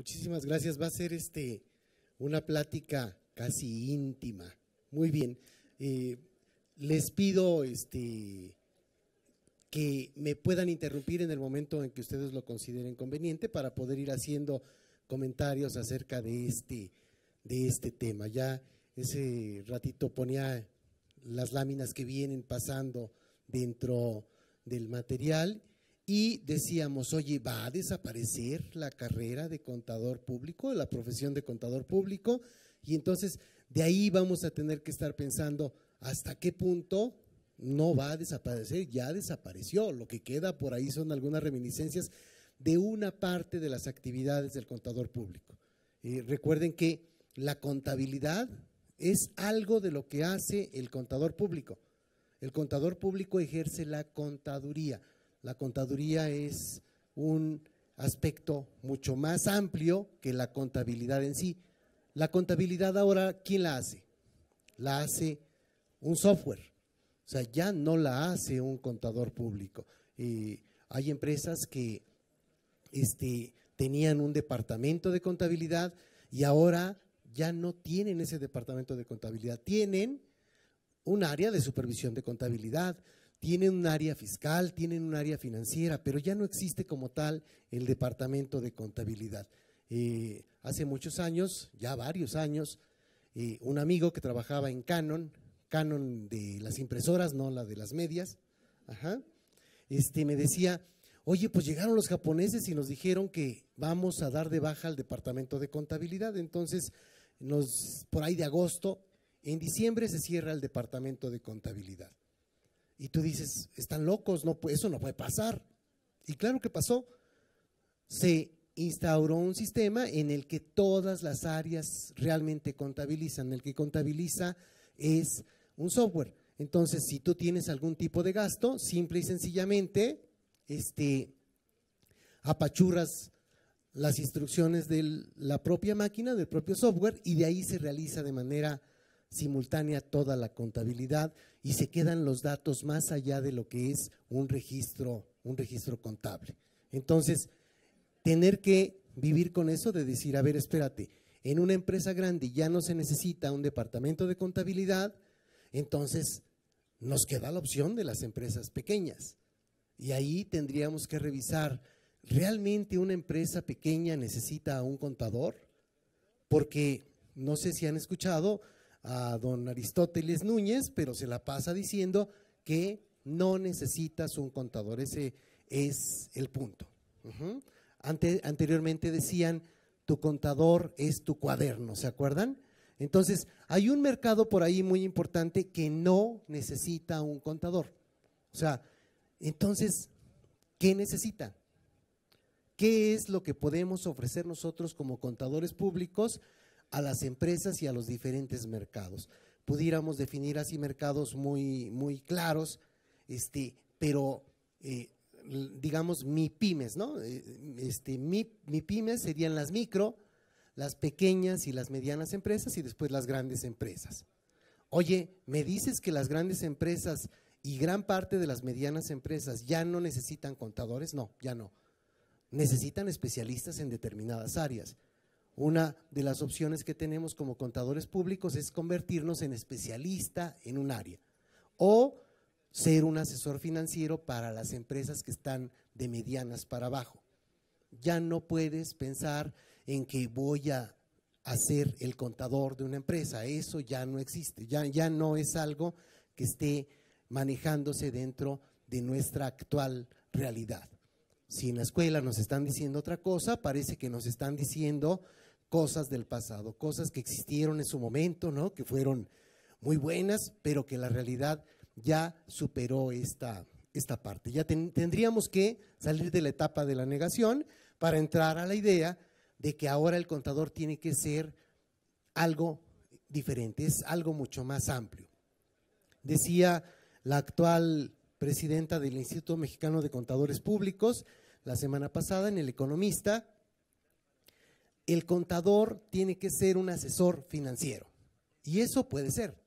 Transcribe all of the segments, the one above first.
Muchísimas gracias. Va a ser este una plática casi íntima. Muy bien. Eh, les pido este, que me puedan interrumpir en el momento en que ustedes lo consideren conveniente para poder ir haciendo comentarios acerca de este, de este tema. Ya ese ratito ponía las láminas que vienen pasando dentro del material y decíamos, oye, ¿va a desaparecer la carrera de contador público, la profesión de contador público? Y entonces de ahí vamos a tener que estar pensando hasta qué punto no va a desaparecer, ya desapareció. Lo que queda por ahí son algunas reminiscencias de una parte de las actividades del contador público. Eh, recuerden que la contabilidad es algo de lo que hace el contador público. El contador público ejerce la contaduría. La contaduría es un aspecto mucho más amplio que la contabilidad en sí. La contabilidad ahora, ¿quién la hace? La hace un software. O sea, ya no la hace un contador público. hay empresas que este, tenían un departamento de contabilidad y ahora ya no tienen ese departamento de contabilidad. Tienen un área de supervisión de contabilidad, tienen un área fiscal, tienen un área financiera, pero ya no existe como tal el departamento de contabilidad. Eh, hace muchos años, ya varios años, eh, un amigo que trabajaba en Canon, Canon de las impresoras, no la de las medias, este, me decía, oye, pues llegaron los japoneses y nos dijeron que vamos a dar de baja al departamento de contabilidad. Entonces, por ahí de agosto, en diciembre se cierra el departamento de contabilidad. Y tú dices, están locos, no, eso no puede pasar. Y claro que pasó. Se instauró un sistema en el que todas las áreas realmente contabilizan. El que contabiliza es un software. Entonces, si tú tienes algún tipo de gasto, simple y sencillamente, este, apachurras las instrucciones de la propia máquina, del propio software, y de ahí se realiza de manera simultánea toda la contabilidad y se quedan los datos más allá de lo que es un registro, un registro contable. Entonces, tener que vivir con eso de decir, a ver, espérate, en una empresa grande ya no se necesita un departamento de contabilidad, entonces nos queda la opción de las empresas pequeñas. Y ahí tendríamos que revisar, ¿realmente una empresa pequeña necesita a un contador? Porque no sé si han escuchado, a don Aristóteles Núñez, pero se la pasa diciendo que no necesitas un contador. Ese es el punto. anteriormente decían, tu contador es tu cuaderno, ¿se acuerdan? Entonces, hay un mercado por ahí muy importante que no necesita un contador. O sea, entonces, ¿qué necesita? ¿Qué es lo que podemos ofrecer nosotros como contadores públicos? a las empresas y a los diferentes mercados. Pudiéramos definir así mercados muy, muy claros, este, pero eh, digamos mi pymes, ¿no? Eh, este, mi pymes serían las micro, las pequeñas y las medianas empresas y después las grandes empresas. Oye, ¿me dices que las grandes empresas y gran parte de las medianas empresas ya no necesitan contadores? No, ya no. Necesitan especialistas en determinadas áreas. Una de las opciones que tenemos como contadores públicos es convertirnos en especialista en un área o ser un asesor financiero para las empresas que están de medianas para abajo. Ya no puedes pensar en que voy a hacer el contador de una empresa, eso ya no existe, ya, ya no es algo que esté manejándose dentro de nuestra actual realidad. Si en la escuela nos están diciendo otra cosa, parece que nos están diciendo cosas del pasado, cosas que existieron en su momento, ¿no? Que fueron muy buenas, pero que la realidad ya superó esta, esta parte. Ya tendríamos que salir de la etapa de la negación para entrar a la idea de que ahora el contador tiene que ser algo diferente, es algo mucho más amplio. Decía la actual presidenta del Instituto Mexicano de Contadores Públicos la semana pasada en El Economista el contador tiene que ser un asesor financiero. Y eso puede ser,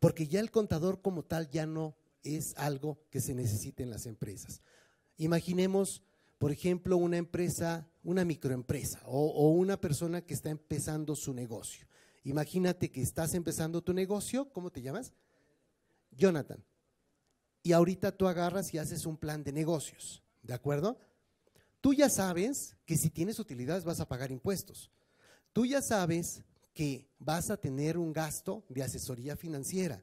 porque ya el contador como tal ya no es algo que se necesite en las empresas. Imaginemos, por ejemplo, una empresa, una microempresa o, o una persona que está empezando su negocio. Imagínate que estás empezando tu negocio, ¿cómo te llamas? Jonathan. Y ahorita tú agarras y haces un plan de negocios, ¿de acuerdo? Tú ya sabes que si tienes utilidades vas a pagar impuestos. Tú ya sabes que vas a tener un gasto de asesoría financiera.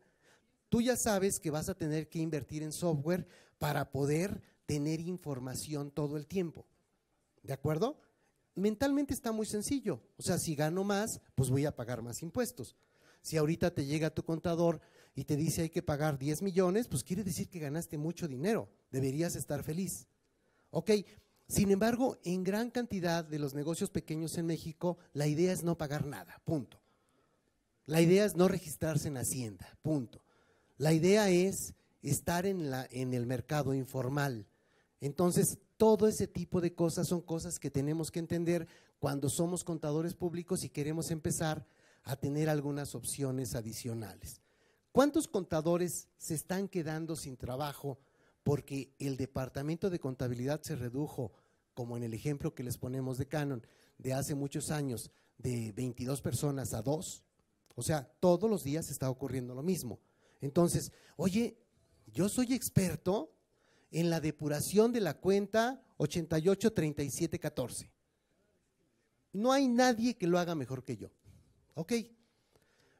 Tú ya sabes que vas a tener que invertir en software para poder tener información todo el tiempo. ¿De acuerdo? Mentalmente está muy sencillo. O sea, si gano más, pues voy a pagar más impuestos. Si ahorita te llega tu contador y te dice hay que pagar 10 millones, pues quiere decir que ganaste mucho dinero. Deberías estar feliz. Ok, sin embargo, en gran cantidad de los negocios pequeños en México, la idea es no pagar nada, punto. La idea es no registrarse en Hacienda, punto. La idea es estar en, en el mercado informal. Entonces, todo ese tipo de cosas son cosas que tenemos que entender cuando somos contadores públicos y queremos empezar a tener algunas opciones adicionales. ¿Cuántos contadores se están quedando sin trabajo porque el departamento de contabilidad se redujo como en el ejemplo que les ponemos de Canon, de hace muchos años, de 22 personas a 2, o sea, todos los días está ocurriendo lo mismo. Entonces, oye, yo soy experto en la depuración de la cuenta 883714. No hay nadie que lo haga mejor que yo. ¿Ok?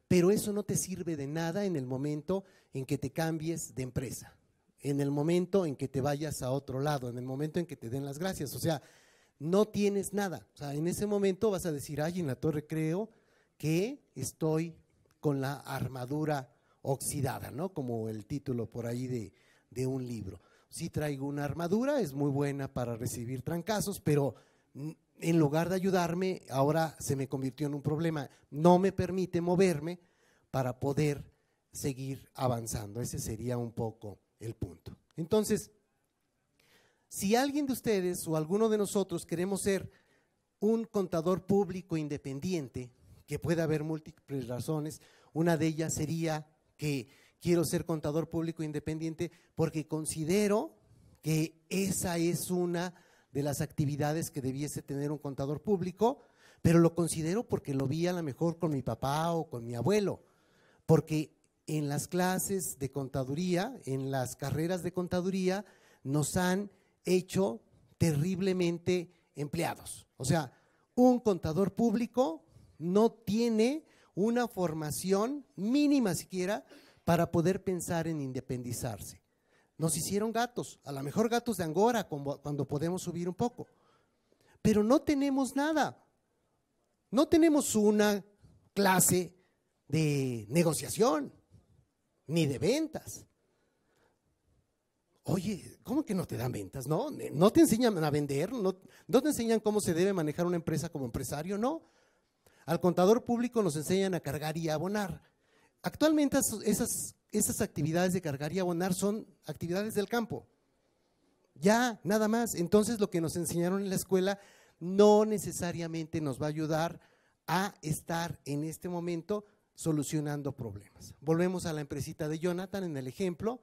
Pero eso no te sirve de nada en el momento en que te cambies de empresa en el momento en que te vayas a otro lado, en el momento en que te den las gracias. O sea, no tienes nada. O sea, en ese momento vas a decir, ay, en la torre creo que estoy con la armadura oxidada, ¿no? Como el título por ahí de, un libro. Si traigo una armadura, es muy buena para recibir trancazos, pero en lugar de ayudarme, ahora se me convirtió en un problema. No me permite moverme para poder seguir avanzando. Ese sería un poco el punto. Entonces, si alguien de ustedes o alguno de nosotros queremos ser un contador público independiente, que puede haber múltiples razones, una de ellas sería que quiero ser contador público independiente porque considero que esa es una de las actividades que debiese tener un contador público, pero lo considero porque lo vi a lo mejor con mi papá o con mi abuelo, porque en las clases de contaduría, en las carreras de contaduría, nos han hecho terriblemente empleados. O sea, un contador público no tiene una formación mínima siquiera para poder pensar en independizarse. Nos hicieron gatos, a lo mejor gatos de Angora cuando podemos subir un poco, pero no tenemos nada. No tenemos una clase de negociación ni de ventas. Oye, ¿cómo que no te dan ventas? No, no te enseñan a vender, no, no te enseñan cómo se debe manejar una empresa como empresario, no. Al contador público nos enseñan a cargar y abonar. Actualmente esas, esas actividades de cargar y abonar son actividades del campo. Ya, nada más. Entonces lo que nos enseñaron en la escuela no necesariamente nos va a ayudar a estar en este momento solucionando problemas. Volvemos a la empresita de Jonathan en el ejemplo.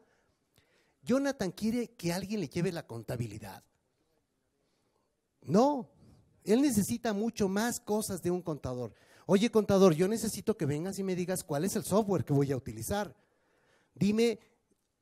Jonathan quiere que alguien le lleve la contabilidad. No, él necesita mucho más cosas de un contador. Oye, contador, yo necesito que vengas y me digas cuál es el software que voy a utilizar. Dime,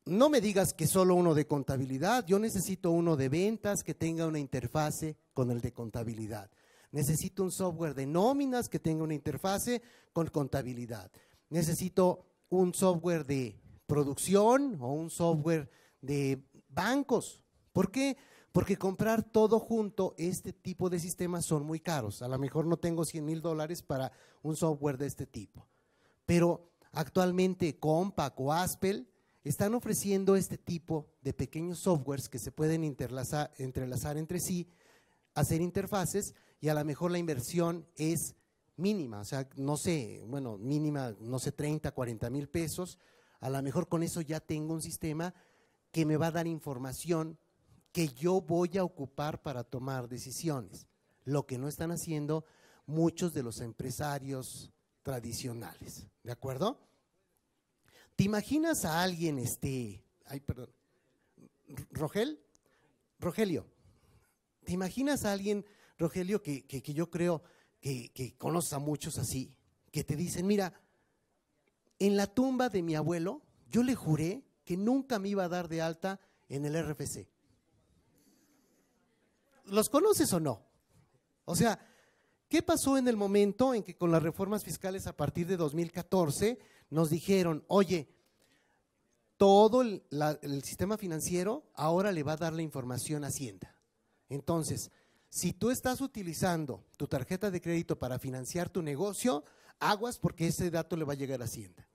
no me digas que solo uno de contabilidad, yo necesito uno de ventas que tenga una interfase con el de contabilidad. Necesito un software de nóminas que tenga una interfase con contabilidad. Necesito un software de producción o un software de bancos. ¿Por qué? Porque comprar todo junto, este tipo de sistemas son muy caros. A lo mejor no tengo 100 mil dólares para un software de este tipo. Pero actualmente Compaq o Aspel están ofreciendo este tipo de pequeños softwares que se pueden entrelazar entre sí, hacer interfaces y a lo mejor la inversión es mínima, o sea, no sé, bueno, mínima, no sé, 30, 40 mil pesos, a lo mejor con eso ya tengo un sistema que me va a dar información que yo voy a ocupar para tomar decisiones, lo que no están haciendo muchos de los empresarios tradicionales, ¿de acuerdo? ¿Te imaginas a alguien, este, ay, perdón, Rogel, Rogelio, ¿te imaginas a alguien Rogelio, que, yo creo que, que conoces a muchos así, que te dicen, mira, en la tumba de mi abuelo, yo le juré que nunca me iba a dar de alta en el RFC. ¿Los conoces o no? O sea, ¿qué pasó en el momento en que con las reformas fiscales a partir de 2014 nos dijeron, oye, todo el, el sistema financiero ahora le va a dar la información a Hacienda? Entonces, si tú estás utilizando tu tarjeta de crédito para financiar tu negocio, aguas porque ese dato le va a llegar a Hacienda.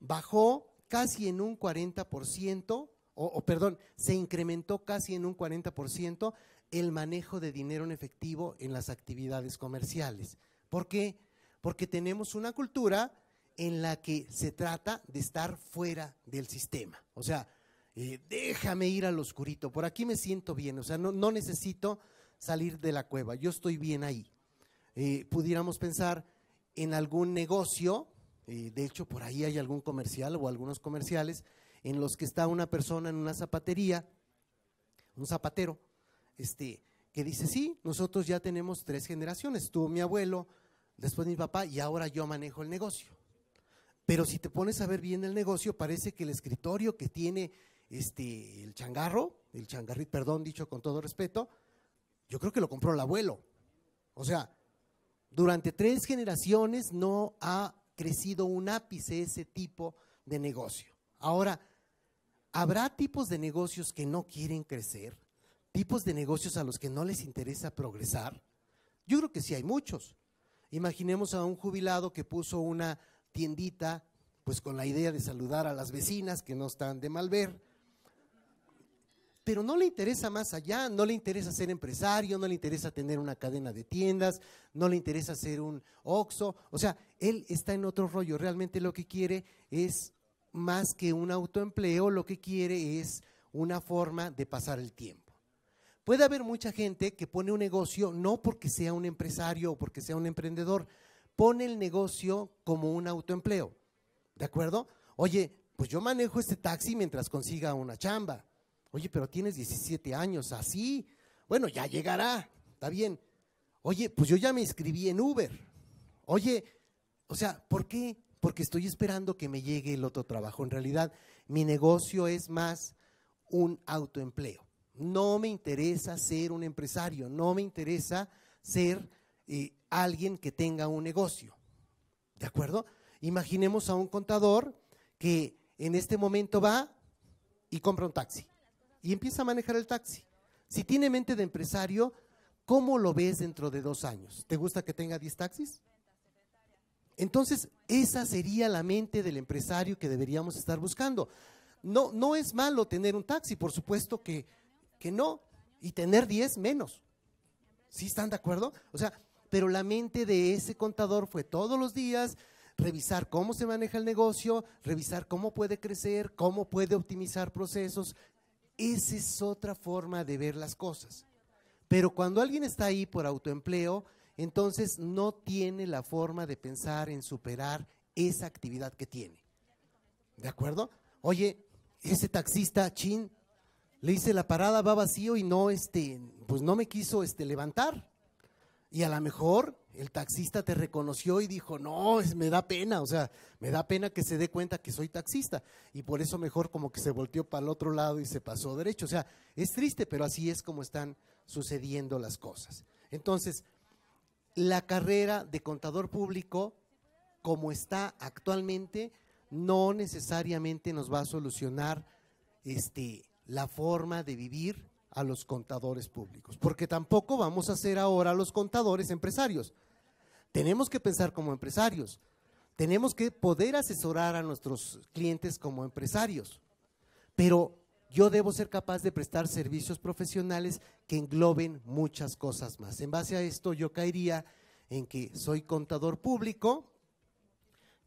Bajó casi en un 40%, o, o perdón, se incrementó casi en un 40% el manejo de dinero en efectivo en las actividades comerciales. ¿Por qué? Porque tenemos una cultura en la que se trata de estar fuera del sistema. O sea, eh, déjame ir al oscurito, por aquí me siento bien, o sea, no, no necesito salir de la cueva, yo estoy bien ahí. Eh, pudiéramos pensar en algún negocio, eh, de hecho por ahí hay algún comercial o algunos comerciales en los que está una persona en una zapatería, un zapatero, este, que dice, sí, nosotros ya tenemos tres generaciones, tú, mi abuelo, después mi papá y ahora yo manejo el negocio. Pero si te pones a ver bien el negocio, parece que el escritorio que tiene este, el changarro, el changarrit, perdón, dicho con todo respeto, yo creo que lo compró el abuelo. O sea, durante tres generaciones no ha crecido un ápice ese tipo de negocio. Ahora, habrá tipos de negocios que no quieren crecer, tipos de negocios a los que no les interesa progresar. Yo creo que sí hay muchos. Imaginemos a un jubilado que puso una tiendita, pues con la idea de saludar a las vecinas que no están de mal ver, pero no le interesa más allá, no le interesa ser empresario, no le interesa tener una cadena de tiendas, no le interesa ser un Oxxo, o sea, él está en otro rollo, realmente lo que quiere es más que un autoempleo, lo que quiere es una forma de pasar el tiempo. Puede haber mucha gente que pone un negocio no porque sea un empresario o porque sea un emprendedor, pone el negocio como un autoempleo. ¿De acuerdo? Oye, pues yo manejo este taxi mientras consiga una chamba. Oye, pero tienes 17 años, así. Bueno, ya llegará, está bien. Oye, pues yo ya me inscribí en Uber. Oye, o sea, ¿por qué? Porque estoy esperando que me llegue el otro trabajo. En realidad, mi negocio es más un autoempleo. No me interesa ser un empresario, no me interesa ser eh, alguien que tenga un negocio. ¿De acuerdo? Imaginemos a un contador que en este momento va y compra un taxi y empieza a manejar el taxi. Si tiene mente de empresario, ¿cómo lo ves dentro de dos años? ¿Te gusta que tenga 10 taxis? Entonces, esa sería la mente del empresario que deberíamos estar buscando. No, no es malo tener un taxi, por supuesto que, que no, y tener 10 menos. ¿Sí están de acuerdo? O sea, pero la mente de ese contador fue todos los días revisar cómo se maneja el negocio, revisar cómo puede crecer, cómo puede optimizar procesos, esa es otra forma de ver las cosas. Pero cuando alguien está ahí por autoempleo, entonces no tiene la forma de pensar en superar esa actividad que tiene. ¿De acuerdo? Oye, ese taxista, chin, le hice la parada, va vacío y no, este, pues no me quiso este, levantar. Y a lo mejor el taxista te reconoció y dijo, no, es, me da pena, o sea, me da pena que se dé cuenta que soy taxista. Y por eso mejor como que se volteó para el otro lado y se pasó derecho. O sea, es triste, pero así es como están sucediendo las cosas. Entonces, la carrera de contador público, como está actualmente, no necesariamente nos va a solucionar este, la forma de vivir a los contadores públicos, porque tampoco vamos a ser ahora los contadores empresarios. Tenemos que pensar como empresarios. Tenemos que poder asesorar a nuestros clientes como empresarios. Pero yo debo ser capaz de prestar servicios profesionales que engloben muchas cosas más. En base a esto yo caería en que soy contador público,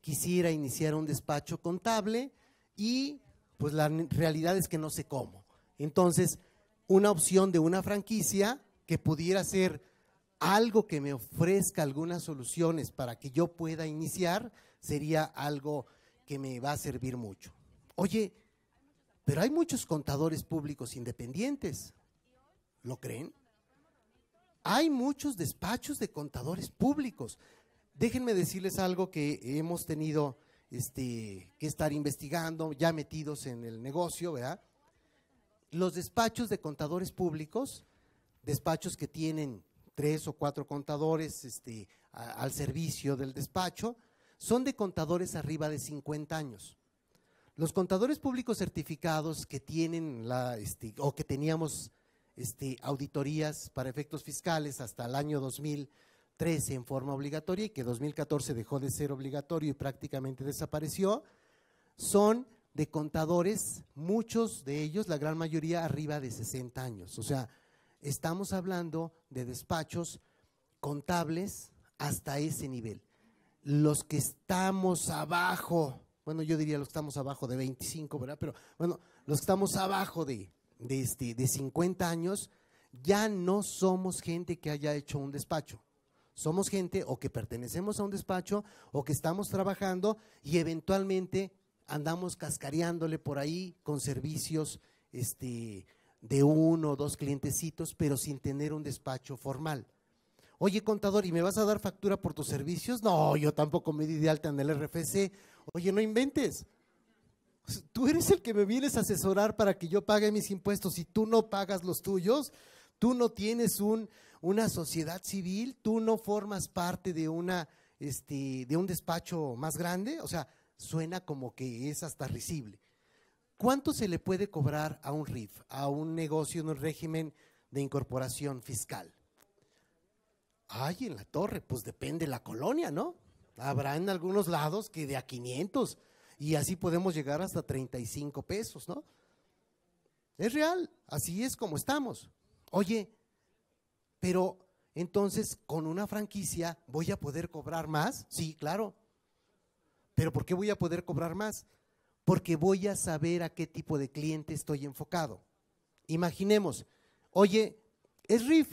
quisiera iniciar un despacho contable y pues la realidad es que no sé cómo. Entonces, una opción de una franquicia que pudiera ser algo que me ofrezca algunas soluciones para que yo pueda iniciar sería algo que me va a servir mucho. Oye, pero hay muchos contadores públicos independientes, ¿lo creen? Hay muchos despachos de contadores públicos. Déjenme decirles algo que hemos tenido este, que estar investigando, ya metidos en el negocio, ¿verdad? Los despachos de contadores públicos, despachos que tienen tres o cuatro contadores este, al servicio del despacho, son de contadores arriba de 50 años. Los contadores públicos certificados que tienen la, este, o que teníamos este, auditorías para efectos fiscales hasta el año 2013 en forma obligatoria y que 2014 dejó de ser obligatorio y prácticamente desapareció, son de contadores, muchos de ellos, la gran mayoría, arriba de 60 años. O sea, Estamos hablando de despachos contables hasta ese nivel. Los que estamos abajo, bueno, yo diría los que estamos abajo de 25, ¿verdad? Pero bueno, los que estamos abajo de, de, este, de 50 años, ya no somos gente que haya hecho un despacho. Somos gente o que pertenecemos a un despacho o que estamos trabajando y eventualmente andamos cascareándole por ahí con servicios este, de uno o dos clientecitos, pero sin tener un despacho formal. Oye, contador, ¿y me vas a dar factura por tus servicios? No, yo tampoco me di de alta en el RFC. Oye, no inventes. Tú eres el que me vienes a asesorar para que yo pague mis impuestos. y tú no pagas los tuyos, tú no tienes una sociedad civil, tú no formas parte de, una, este, de un despacho más grande. O sea, suena como que es hasta risible. ¿Cuánto se le puede cobrar a un RIF, a un negocio en un régimen de incorporación fiscal? Ay, en la torre, pues depende la colonia, ¿no? Habrá en algunos lados que de a 500 y así podemos llegar hasta 35 pesos, ¿no? Es real, así es como estamos. Oye, pero entonces con una franquicia voy a poder cobrar más, sí, claro. Pero ¿por qué voy a poder cobrar más? porque voy a saber a qué tipo de cliente estoy enfocado. Imaginemos, oye, es RIF,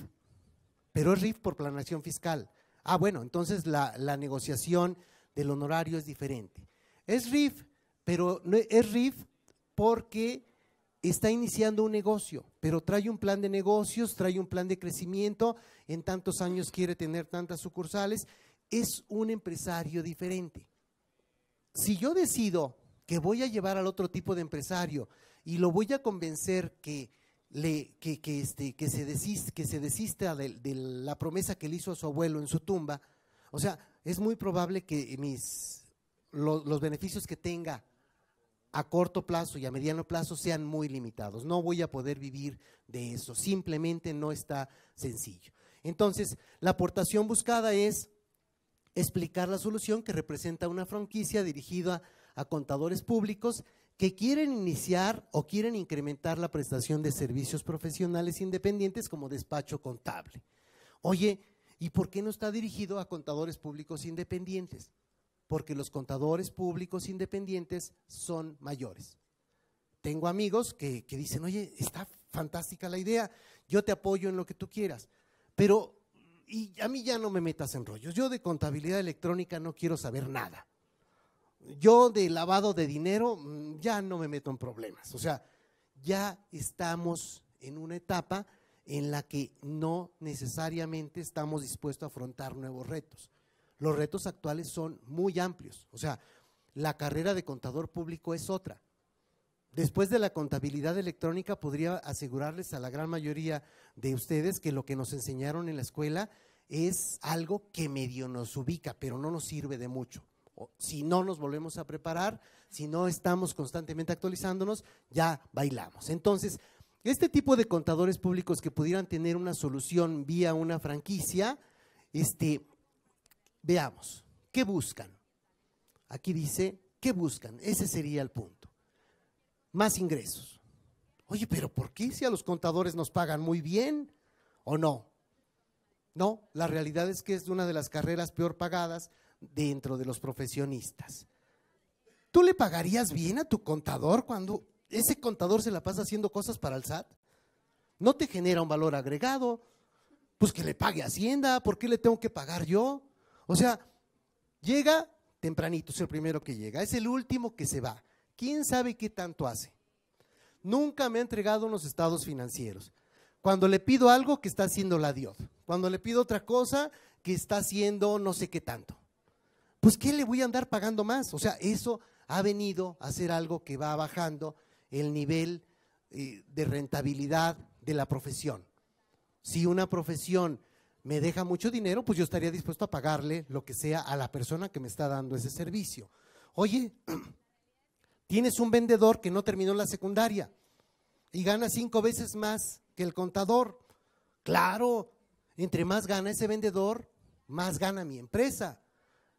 pero es RIF por planación fiscal. Ah, bueno, entonces la, negociación del honorario es diferente. Es RIF, pero es RIF porque está iniciando un negocio, pero trae un plan de negocios, trae un plan de crecimiento, en tantos años quiere tener tantas sucursales, es un empresario diferente. Si yo decido que voy a llevar al otro tipo de empresario y lo voy a convencer que, le, que, que, este, que se, que se desista de, la promesa que le hizo a su abuelo en su tumba, o sea, es muy probable que mis, los beneficios que tenga a corto plazo y a mediano plazo sean muy limitados. No voy a poder vivir de eso. Simplemente no está sencillo. Entonces, la aportación buscada es explicar la solución que representa una franquicia dirigida a a contadores públicos que quieren iniciar o quieren incrementar la prestación de servicios profesionales independientes como despacho contable. Oye, ¿y por qué no está dirigido a contadores públicos independientes? Porque los contadores públicos independientes son mayores. Tengo amigos que, dicen, oye, está fantástica la idea, yo te apoyo en lo que tú quieras, pero y a mí ya no me metas en rollos. Yo de contabilidad electrónica no quiero saber nada yo de lavado de dinero mm, ya no me meto en problemas. O sea, ya estamos en una etapa en la que no necesariamente estamos dispuestos a afrontar nuevos retos. Los retos actuales son muy amplios. O sea, la carrera de contador público es otra. Después de la contabilidad electrónica, podría asegurarles a la gran mayoría de ustedes que lo que nos enseñaron en la escuela es algo que medio nos ubica, pero no nos sirve de mucho si no nos volvemos a preparar, si no estamos constantemente actualizándonos, ya bailamos. Entonces, este tipo de contadores públicos que pudieran tener una solución vía una franquicia, este, veamos, ¿qué buscan? Aquí dice, ¿qué buscan? Ese sería el punto. Más ingresos. Oye, pero ¿por qué si a los contadores nos pagan muy bien o no? No, la realidad es que es una de las carreras peor pagadas dentro de los profesionistas. ¿Tú le pagarías bien a tu contador cuando ese contador se la pasa haciendo cosas para el SAT? ¿No te genera un valor agregado? Pues que le pague Hacienda, ¿por qué le tengo que pagar yo? O sea, llega tempranito, es el primero que llega, es el último que se va. ¿Quién sabe qué tanto hace? Nunca me ha entregado unos estados financieros. Cuando le pido algo que está haciendo la dios, cuando le pido otra cosa que está haciendo no sé qué tanto pues ¿qué le voy a andar pagando más? O sea, eso ha venido a ser algo que va bajando el nivel eh, de rentabilidad de la profesión. Si una profesión me deja mucho dinero, pues yo estaría dispuesto a pagarle lo que sea a la persona que me está dando ese servicio. Oye, tienes un vendedor que no terminó la secundaria y gana cinco veces más que el contador. Claro, entre más gana ese vendedor, más gana mi empresa.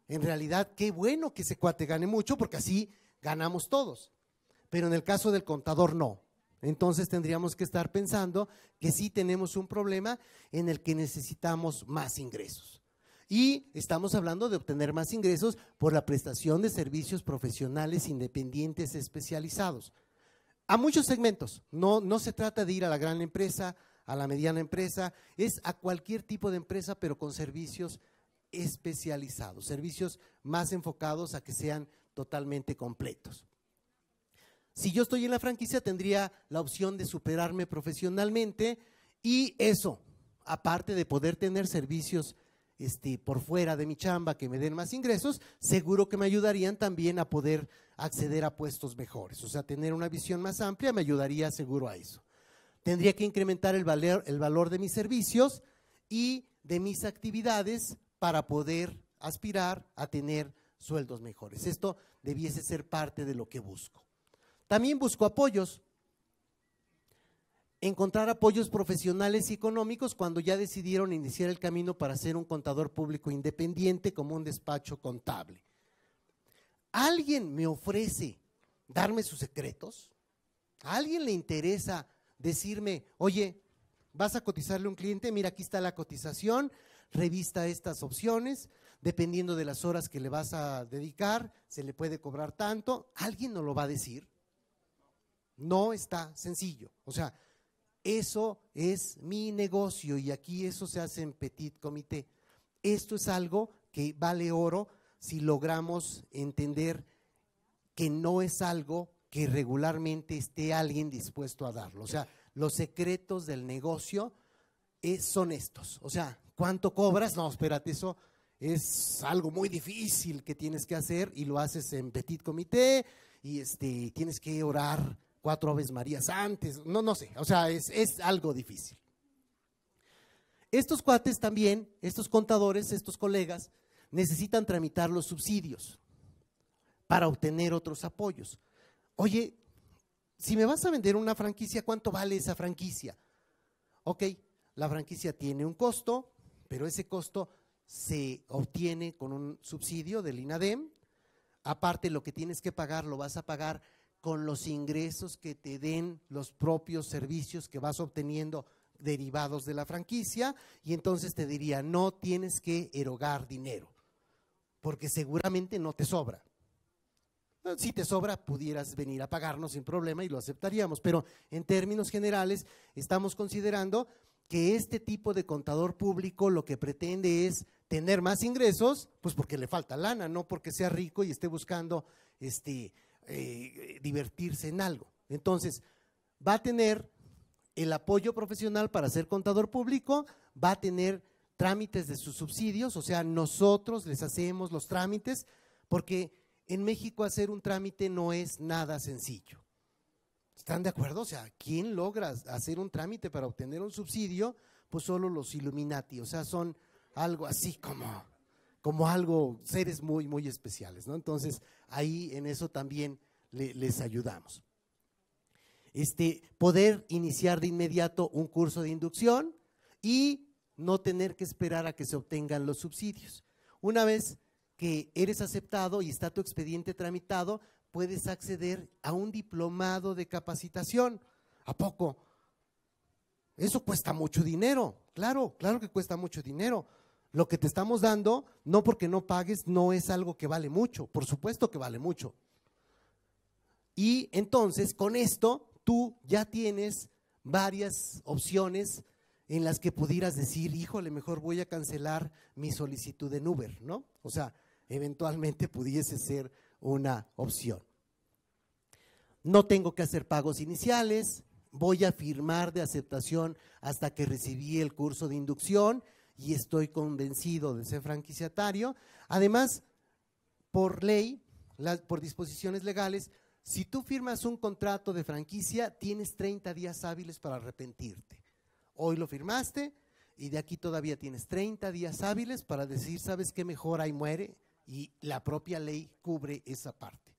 En realidad, qué bueno que ese cuate gane mucho porque así ganamos todos. Pero en el caso del contador, no. Entonces tendríamos que estar pensando que sí tenemos un problema en el que necesitamos más ingresos. Y estamos hablando de obtener más ingresos por la prestación de servicios profesionales independientes especializados. A muchos segmentos. No, no se trata de ir a la gran empresa, a la mediana empresa, es a cualquier tipo de empresa, pero con servicios especializados, servicios más enfocados a que sean totalmente completos. Si yo estoy en la franquicia, tendría la opción de superarme profesionalmente y eso, aparte de poder tener servicios este, por fuera de mi chamba que me den más ingresos, seguro que me ayudarían también a poder acceder a puestos mejores. O sea, tener una visión más amplia me ayudaría seguro a eso. Tendría que incrementar el valor, el valor de mis servicios y de mis actividades para poder aspirar a tener sueldos mejores. Esto debiese ser parte de lo que busco. También busco apoyos. Encontrar apoyos profesionales y económicos cuando ya decidieron iniciar el camino para ser un contador público independiente como un despacho contable. ¿Alguien me ofrece darme sus secretos? alguien le interesa decirme, oye, vas a cotizarle a un cliente, mira, aquí está la cotización, revista estas opciones, dependiendo de las horas que le vas a dedicar, se le puede cobrar tanto, alguien no lo va a decir. No está sencillo. O sea, eso es mi negocio y aquí eso se hace en petit comité. Esto es algo que vale oro si logramos entender que no es algo que regularmente esté alguien dispuesto a darlo. O sea, los secretos del negocio eh, son estos. O sea, ¿Cuánto cobras? No, espérate, eso es algo muy difícil que tienes que hacer y lo haces en petit comité y este, tienes que orar cuatro Aves Marías antes, no, no sé, o sea, es, es algo difícil. Estos cuates también, estos contadores, estos colegas, necesitan tramitar los subsidios para obtener otros apoyos. Oye, si me vas a vender una franquicia, ¿cuánto vale esa franquicia? Ok, la franquicia tiene un costo, pero ese costo se obtiene con un subsidio del INADEM. Aparte, lo que tienes que pagar lo vas a pagar con los ingresos que te den los propios servicios que vas obteniendo derivados de la franquicia y entonces te diría, no tienes que erogar dinero, porque seguramente no te sobra. Si te sobra, pudieras venir a pagarnos sin problema y lo aceptaríamos, pero en términos generales estamos considerando que este tipo de contador público lo que pretende es tener más ingresos, pues porque le falta lana, no porque sea rico y esté buscando este, eh, divertirse en algo. Entonces, va a tener el apoyo profesional para ser contador público, va a tener trámites de sus subsidios, o sea, nosotros les hacemos los trámites, porque en México hacer un trámite no es nada sencillo. ¿Están de acuerdo? O sea, ¿quién logra hacer un trámite para obtener un subsidio? Pues solo los Illuminati, o sea, son algo así como, como algo, seres muy, muy especiales, ¿no? Entonces, ahí en eso también les ayudamos. Este, poder iniciar de inmediato un curso de inducción y no tener que esperar a que se obtengan los subsidios. Una vez que eres aceptado y está tu expediente tramitado, puedes acceder a un diplomado de capacitación. ¿A poco? Eso cuesta mucho dinero, claro, claro que cuesta mucho dinero. Lo que te estamos dando, no porque no pagues, no es algo que vale mucho, por supuesto que vale mucho. Y entonces con esto tú ya tienes varias opciones en las que pudieras decir, híjole, mejor voy a cancelar mi solicitud en Uber, ¿no? O sea, eventualmente pudiese ser una opción. No tengo que hacer pagos iniciales, voy a firmar de aceptación hasta que recibí el curso de inducción y estoy convencido de ser franquiciatario. Además, por ley, por disposiciones legales, si tú firmas un contrato de franquicia, tienes 30 días hábiles para arrepentirte. Hoy lo firmaste y de aquí todavía tienes 30 días hábiles para decir, ¿sabes qué mejor ahí muere? y la propia ley cubre esa parte.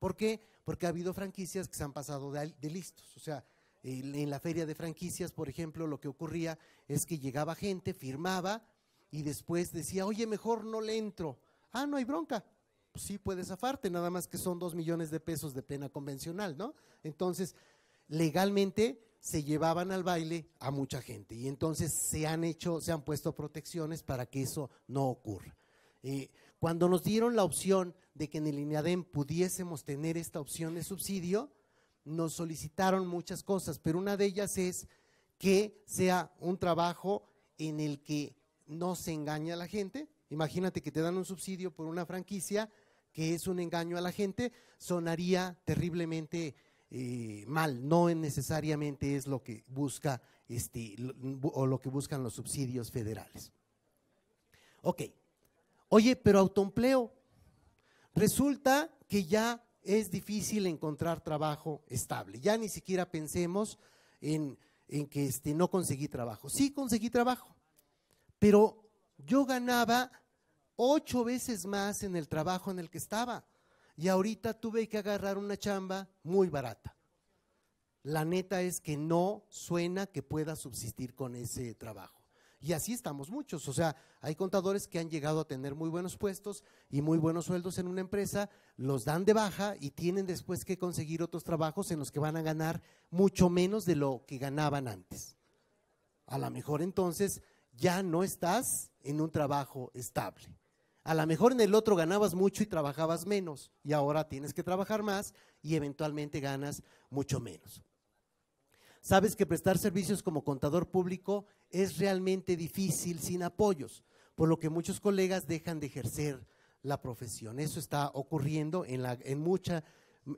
¿Por qué? Porque ha habido franquicias que se han pasado de, listos. O sea, en la feria de franquicias, por ejemplo, lo que ocurría es que llegaba gente, firmaba y después decía, oye, mejor no le entro. Ah, no hay bronca. Pues sí, puedes zafarte, nada más que son dos millones de pesos de pena convencional, ¿no? Entonces, legalmente se llevaban al baile a mucha gente y entonces se han hecho, se han puesto protecciones para que eso no ocurra. Eh, cuando nos dieron la opción de que en el INEADEM pudiésemos tener esta opción de subsidio, nos solicitaron muchas cosas, pero una de ellas es que sea un trabajo en el que no se engaña a la gente. Imagínate que te dan un subsidio por una franquicia que es un engaño a la gente, sonaría terriblemente eh, mal, no necesariamente es lo que busca este, o lo que buscan los subsidios federales. Ok, Oye, pero autoempleo. Resulta que ya es difícil encontrar trabajo estable. Ya ni siquiera pensemos en, que este, no conseguí trabajo. Sí conseguí trabajo, pero yo ganaba ocho veces más en el trabajo en el que estaba. Y ahorita tuve que agarrar una chamba muy barata. La neta es que no suena que pueda subsistir con ese trabajo. Y así estamos muchos. O sea, hay contadores que han llegado a tener muy buenos puestos y muy buenos sueldos en una empresa, los dan de baja y tienen después que conseguir otros trabajos en los que van a ganar mucho menos de lo que ganaban antes. A lo mejor entonces ya no estás en un trabajo estable. A lo mejor en el otro ganabas mucho y trabajabas menos y ahora tienes que trabajar más y eventualmente ganas mucho menos. Sabes que prestar servicios como contador público es realmente difícil sin apoyos, por lo que muchos colegas dejan de ejercer la profesión. Eso está ocurriendo en, la, en, mucha,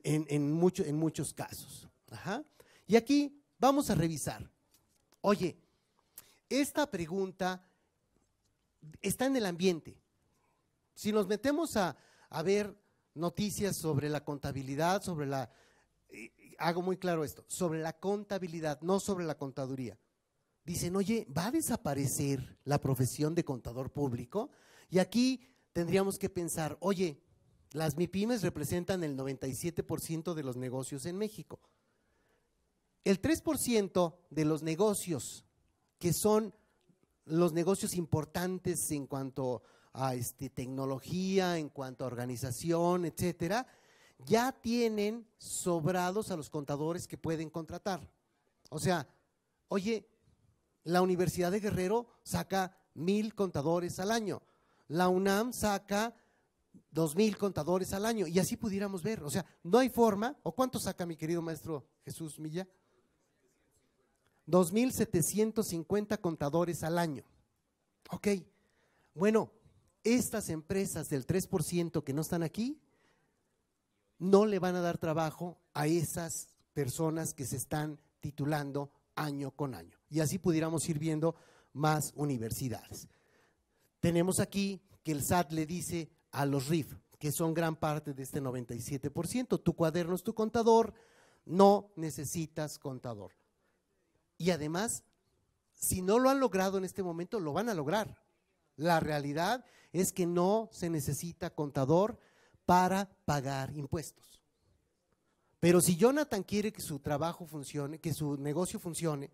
en, en muchos casos. Y aquí vamos a revisar. Oye, esta pregunta está en el ambiente. Si nos metemos a, a ver noticias sobre la contabilidad, sobre la, eh, hago muy claro esto, sobre la contabilidad, no sobre la contaduría dicen, oye, ¿va a desaparecer la profesión de contador público? Y aquí tendríamos que pensar, oye, las MIPIMES representan el 97% de los negocios en México. El 3% de los negocios que son los negocios importantes en cuanto a este, tecnología, en cuanto a organización, etcétera, ya tienen sobrados a los contadores que pueden contratar. O sea, oye, la Universidad de Guerrero saca mil contadores al año. La UNAM saca dos mil contadores al año. Y así pudiéramos ver. O sea, no hay forma. ¿O cuánto saca mi querido maestro Jesús Milla? Dos mil setecientos cincuenta contadores al año. Ok. Bueno, estas empresas del 3% que no están aquí no le van a dar trabajo a esas personas que se están titulando año con año y así pudiéramos ir viendo más universidades. Tenemos aquí que el SAT le dice a los RIF, que son gran parte de este 97%, tu cuaderno es tu contador, no necesitas contador. Y además, si no lo han logrado en este momento, lo van a lograr. La realidad es que no se necesita contador para pagar impuestos. Pero si Jonathan quiere que su trabajo funcione, que su negocio funcione,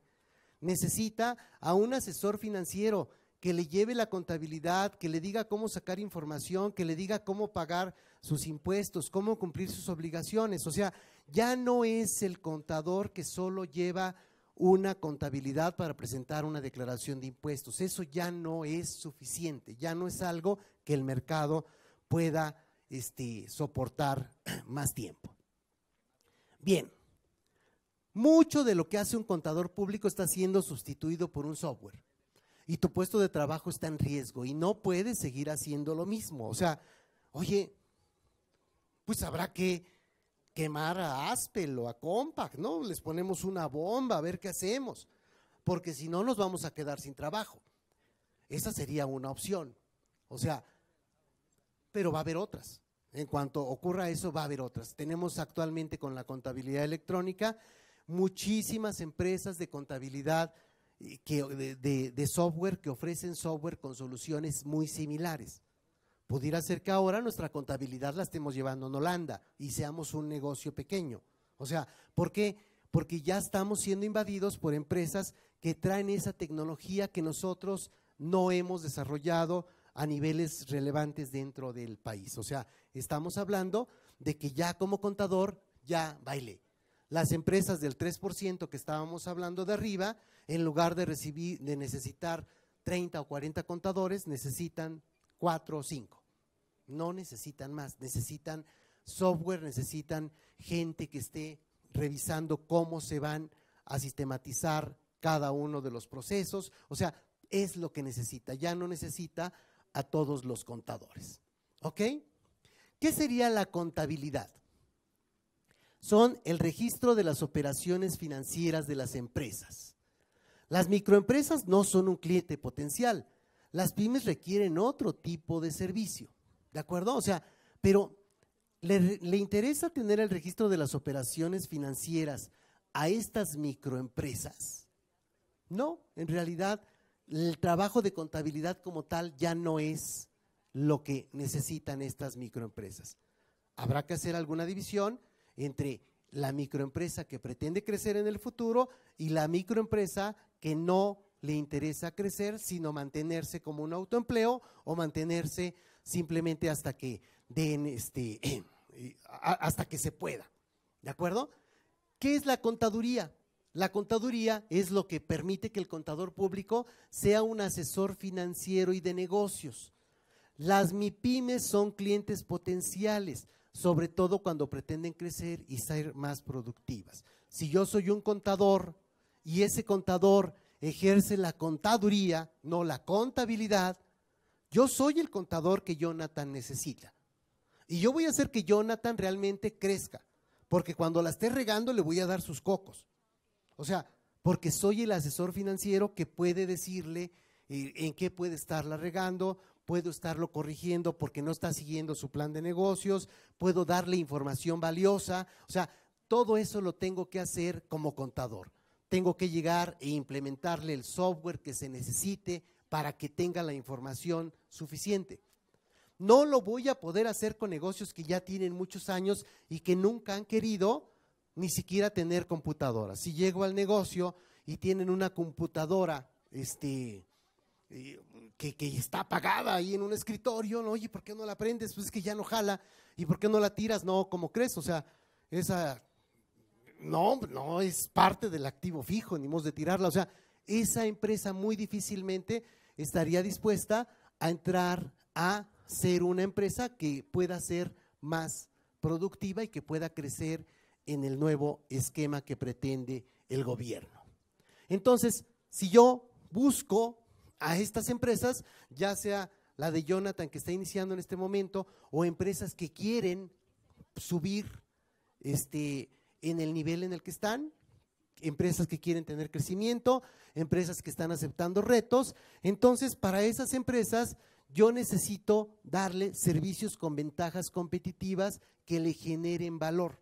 necesita a un asesor financiero que le lleve la contabilidad, que le diga cómo sacar información, que le diga cómo pagar sus impuestos, cómo cumplir sus obligaciones. O sea, ya no es el contador que solo lleva una contabilidad para presentar una declaración de impuestos. Eso ya no es suficiente, ya no es algo que el mercado pueda este, soportar más tiempo. Bien, mucho de lo que hace un contador público está siendo sustituido por un software y tu puesto de trabajo está en riesgo y no puedes seguir haciendo lo mismo. O sea, oye, pues habrá que quemar a Aspel o a Compact, ¿no? Les ponemos una bomba a ver qué hacemos, porque si no nos vamos a quedar sin trabajo. Esa sería una opción. O sea, pero va a haber otras. En cuanto ocurra eso, va a haber otras. Tenemos actualmente con la contabilidad electrónica muchísimas empresas de contabilidad, eh, que, de, software, que ofrecen software con soluciones muy similares. Pudiera ser que ahora nuestra contabilidad la estemos llevando en Holanda y seamos un negocio pequeño. O sea, ¿por qué? Porque ya estamos siendo invadidos por empresas que traen esa tecnología que nosotros no hemos desarrollado a niveles relevantes dentro del país. O sea, estamos hablando de que ya como contador ya baile las empresas del 3% que estábamos hablando de arriba, en lugar de, recibir, de necesitar 30 o 40 contadores, necesitan 4 o 5. No necesitan más, necesitan software, necesitan gente que esté revisando cómo se van a sistematizar cada uno de los procesos. O sea, es lo que necesita, ya no necesita a todos los contadores. ¿Ok? ¿Qué sería la contabilidad? son el registro de las operaciones financieras de las empresas. Las microempresas no son un cliente potencial. Las pymes requieren otro tipo de servicio. ¿De acuerdo? O sea, pero ¿le, le interesa tener el registro de las operaciones financieras a estas microempresas? No, en realidad el trabajo de contabilidad como tal ya no es lo que necesitan estas microempresas. Habrá que hacer alguna división, entre la microempresa que pretende crecer en el futuro y la microempresa que no le interesa crecer, sino mantenerse como un autoempleo o mantenerse simplemente hasta que den este eh, hasta que se pueda. ¿De acuerdo? ¿Qué es la contaduría? La contaduría es lo que permite que el contador público sea un asesor financiero y de negocios. Las mipymes son clientes potenciales sobre todo cuando pretenden crecer y ser más productivas. Si yo soy un contador y ese contador ejerce la contaduría, no la contabilidad, yo soy el contador que Jonathan necesita. Y yo voy a hacer que Jonathan realmente crezca, porque cuando la esté regando le voy a dar sus cocos. O sea, porque soy el asesor financiero que puede decirle eh, en qué puede estarla regando puedo estarlo corrigiendo porque no está siguiendo su plan de negocios, puedo darle información valiosa, o sea, todo eso lo tengo que hacer como contador. Tengo que llegar e implementarle el software que se necesite para que tenga la información suficiente. No lo voy a poder hacer con negocios que ya tienen muchos años y que nunca han querido ni siquiera tener computadora. Si llego al negocio y tienen una computadora, este, que, está apagada ahí en un escritorio, ¿no? Oye, ¿por qué no la prendes? Pues es que ya no jala. ¿Y por qué no la tiras? No, como crees? O sea, esa no, no es parte del activo fijo, ni hemos de tirarla. O sea, esa empresa muy difícilmente estaría dispuesta a entrar a ser una empresa que pueda ser más productiva y que pueda crecer en el nuevo esquema que pretende el gobierno. Entonces, si yo busco a estas empresas, ya sea la de Jonathan que está iniciando en este momento, o empresas que quieren subir este, en el nivel en el que están, empresas que quieren tener crecimiento, empresas que están aceptando retos. Entonces, para esas empresas, yo necesito darle servicios con ventajas competitivas que le generen valor.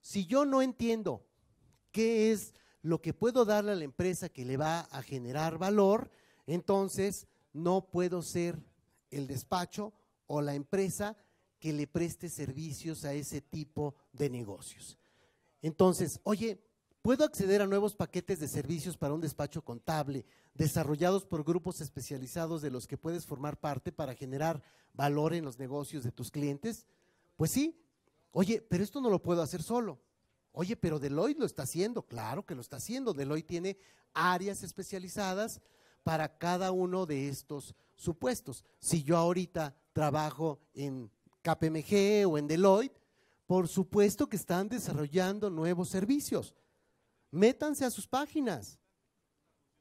Si yo no entiendo qué es lo que puedo darle a la empresa que le va a generar valor, entonces, no puedo ser el despacho o la empresa que le preste servicios a ese tipo de negocios. Entonces, oye, ¿puedo acceder a nuevos paquetes de servicios para un despacho contable desarrollados por grupos especializados de los que puedes formar parte para generar valor en los negocios de tus clientes? Pues sí. Oye, pero esto no lo puedo hacer solo. Oye, pero Deloitte lo está haciendo, claro que lo está haciendo. Deloitte tiene áreas especializadas para cada uno de estos supuestos. Si yo ahorita trabajo en KPMG o en Deloitte, por supuesto que están desarrollando nuevos servicios. Métanse a sus páginas.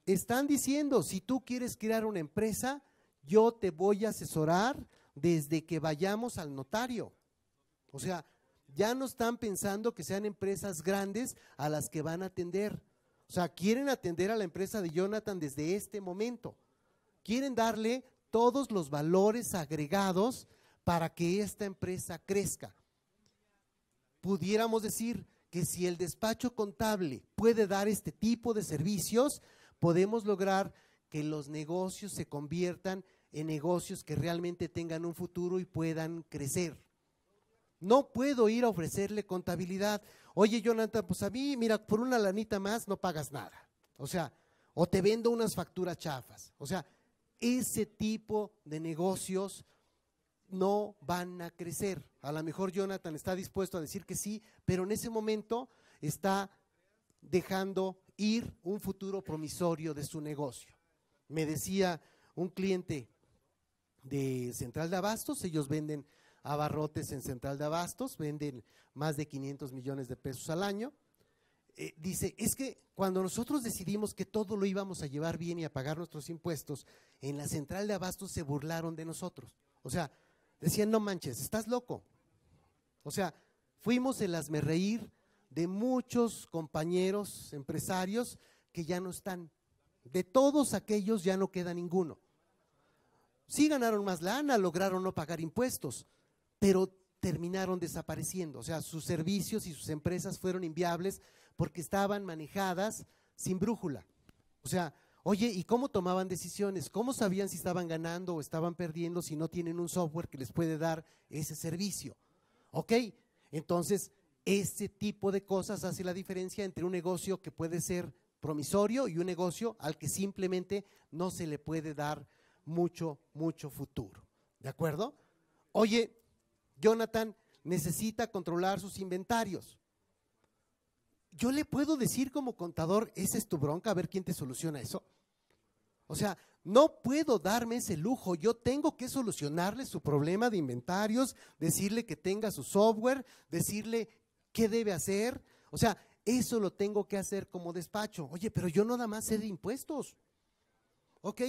Están diciendo, si tú quieres crear una empresa, yo te voy a asesorar desde que vayamos al notario. O sea, ya no están pensando que sean empresas grandes a las que van a atender. O sea, quieren atender a la empresa de Jonathan desde este momento. Quieren darle todos los valores agregados para que esta empresa crezca. Pudiéramos decir que si el despacho contable puede dar este tipo de servicios, podemos lograr que los negocios se conviertan en negocios que realmente tengan un futuro y puedan crecer. No puedo ir a ofrecerle contabilidad. Oye, Jonathan, pues a mí, mira, por una lanita más no pagas nada. O sea, o te vendo unas facturas chafas. O sea, ese tipo de negocios no van a crecer. A lo mejor Jonathan está dispuesto a decir que sí, pero en ese momento está dejando ir un futuro promisorio de su negocio. Me decía un cliente de Central de Abastos, ellos venden abarrotes en Central de Abastos, venden más de 500 millones de pesos al año. Eh, dice, es que cuando nosotros decidimos que todo lo íbamos a llevar bien y a pagar nuestros impuestos, en la Central de Abastos se burlaron de nosotros. O sea, decían, no manches, estás loco. O sea, fuimos el asmerreír de muchos compañeros empresarios que ya no están. De todos aquellos ya no queda ninguno. Sí ganaron más lana, lograron no pagar impuestos, pero terminaron desapareciendo. O sea, sus servicios y sus empresas fueron inviables porque estaban manejadas sin brújula. O sea, oye, ¿y cómo tomaban decisiones? ¿Cómo sabían si estaban ganando o estaban perdiendo si no tienen un software que les puede dar ese servicio? ¿Ok? Entonces, este tipo de cosas hace la diferencia entre un negocio que puede ser promisorio y un negocio al que simplemente no se le puede dar mucho, mucho futuro. ¿De acuerdo? Oye, Jonathan necesita controlar sus inventarios. Yo le puedo decir como contador, esa es tu bronca, a ver quién te soluciona eso. O sea, no puedo darme ese lujo, yo tengo que solucionarle su problema de inventarios, decirle que tenga su software, decirle qué debe hacer. O sea, eso lo tengo que hacer como despacho. Oye, pero yo no nada más sé de impuestos. Ok,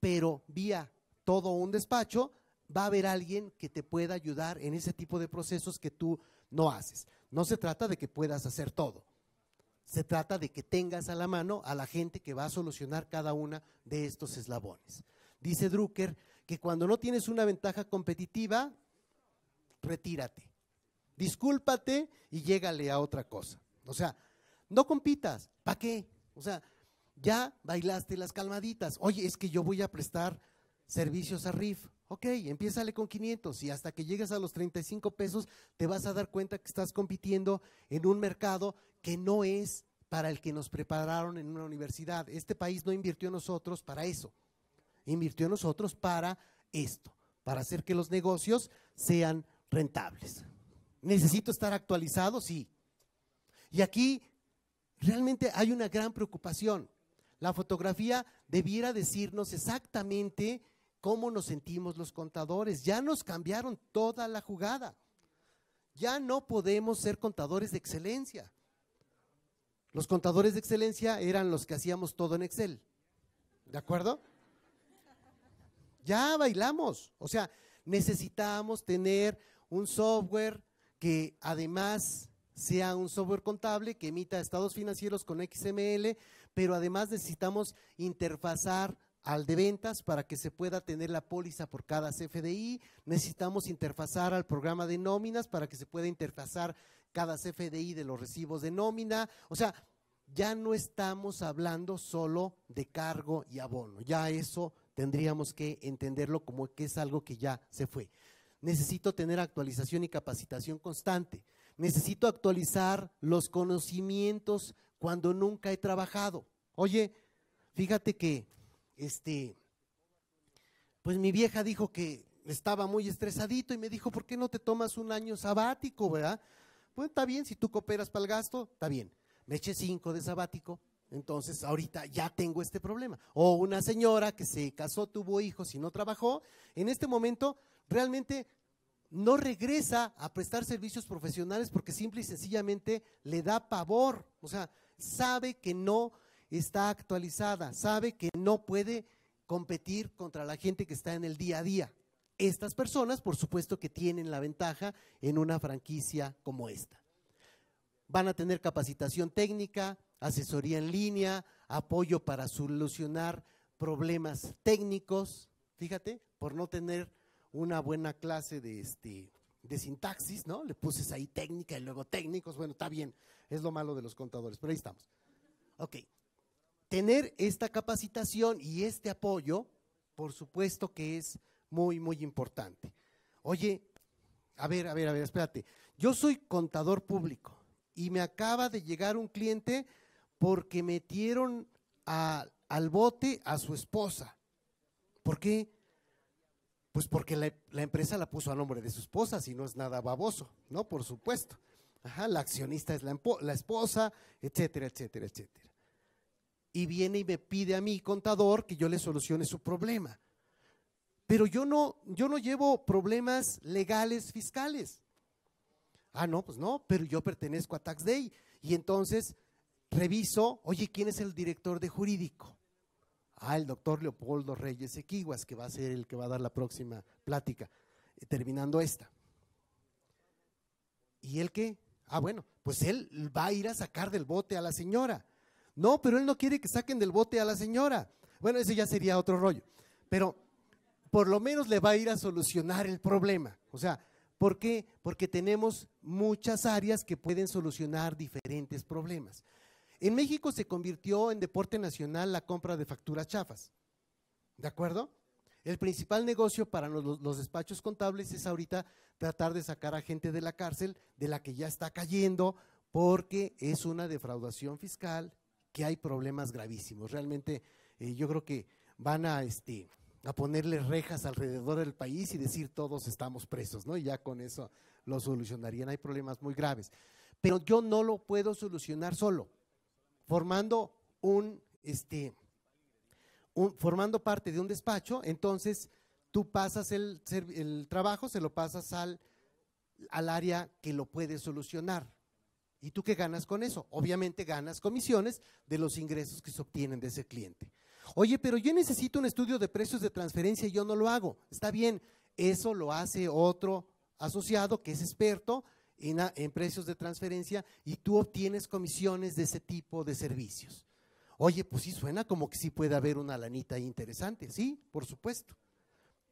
pero vía todo un despacho va a haber alguien que te pueda ayudar en ese tipo de procesos que tú no haces. No se trata de que puedas hacer todo. Se trata de que tengas a la mano a la gente que va a solucionar cada una de estos eslabones. Dice Drucker que cuando no tienes una ventaja competitiva, retírate, discúlpate y llégale a otra cosa. O sea, no compitas, ¿para qué? O sea, ya bailaste las calmaditas. Oye, es que yo voy a prestar servicios a RIF. Ok, empiézale con 500 y hasta que llegues a los 35 pesos te vas a dar cuenta que estás compitiendo en un mercado que no es para el que nos prepararon en una universidad. Este país no invirtió en nosotros para eso. Invirtió en nosotros para esto, para hacer que los negocios sean rentables. ¿Necesito estar actualizado? Sí. Y aquí realmente hay una gran preocupación. La fotografía debiera decirnos exactamente cómo nos sentimos los contadores. Ya nos cambiaron toda la jugada. Ya no podemos ser contadores de excelencia. Los contadores de excelencia eran los que hacíamos todo en Excel. ¿De acuerdo? Ya bailamos. O sea, necesitamos tener un software que además sea un software contable que emita estados financieros con XML, pero además necesitamos interfazar al de ventas para que se pueda tener la póliza por cada CFDI. Necesitamos interfazar al programa de nóminas para que se pueda interfazar cada CFDI de los recibos de nómina. O sea, ya no estamos hablando solo de cargo y abono. Ya eso tendríamos que entenderlo como que es algo que ya se fue. Necesito tener actualización y capacitación constante. Necesito actualizar los conocimientos cuando nunca he trabajado. Oye, fíjate que este, pues mi vieja dijo que estaba muy estresadito y me dijo, ¿por qué no te tomas un año sabático, verdad? Pues está bien, si tú cooperas para el gasto, está bien. Me eché cinco de sabático, entonces ahorita ya tengo este problema. O una señora que se casó, tuvo hijos y no trabajó, en este momento realmente no regresa a prestar servicios profesionales porque simple y sencillamente le da pavor. O sea, sabe que no está actualizada, sabe que no puede competir contra la gente que está en el día a día. Estas personas, por supuesto, que tienen la ventaja en una franquicia como esta. Van a tener capacitación técnica, asesoría en línea, apoyo para solucionar problemas técnicos. Fíjate, por no tener una buena clase de, este, de sintaxis, ¿no? Le puses ahí técnica y luego técnicos. Bueno, está bien, es lo malo de los contadores, pero ahí estamos. Ok, tener esta capacitación y este apoyo, por supuesto que es muy, muy importante. Oye, a ver, a ver, a ver, espérate. Yo soy contador público y me acaba de llegar un cliente porque metieron al bote a su esposa. ¿Por qué? Pues porque la, empresa la puso a nombre de su esposa, si no es nada baboso, ¿no? Por supuesto. Ajá, la accionista es la esposa, etcétera, etcétera, etcétera y viene y me pide a mi contador que yo le solucione su problema. Pero yo no, yo no llevo problemas legales fiscales. Ah, no, pues no, pero yo pertenezco a Tax Day. Y entonces reviso, oye, ¿quién es el director de jurídico? Ah, el doctor Leopoldo Reyes Equiguas, que va a ser el que va a dar la próxima plática, eh, terminando esta. ¿Y él qué? Ah, bueno, pues él va a ir a sacar del bote a la señora. No, pero él no quiere que saquen del bote a la señora. Bueno, ese ya sería otro rollo. Pero por lo menos le va a ir a solucionar el problema. O sea, ¿por qué? Porque tenemos muchas áreas que pueden solucionar diferentes problemas. En México se convirtió en deporte nacional la compra de facturas chafas. ¿De acuerdo? El principal negocio para los, los, despachos contables es ahorita tratar de sacar a gente de la cárcel, de la que ya está cayendo, porque es una defraudación fiscal, que hay problemas gravísimos. Realmente eh, yo creo que van a, este, a ponerle rejas alrededor del país y decir todos estamos presos, ¿no? Y ya con eso lo solucionarían. Hay problemas muy graves. Pero yo no lo puedo solucionar solo, formando un, este, formando parte de un despacho, entonces tú pasas el, el trabajo, se lo pasas al, al área que lo puede solucionar. ¿Y tú qué ganas con eso? Obviamente ganas comisiones de los ingresos que se obtienen de ese cliente. Oye, pero yo necesito un estudio de precios de transferencia y yo no lo hago. Está bien, eso lo hace otro asociado que es experto en, precios de transferencia y tú obtienes comisiones de ese tipo de servicios. Oye, pues sí suena como que sí puede haber una lanita interesante, sí, por supuesto.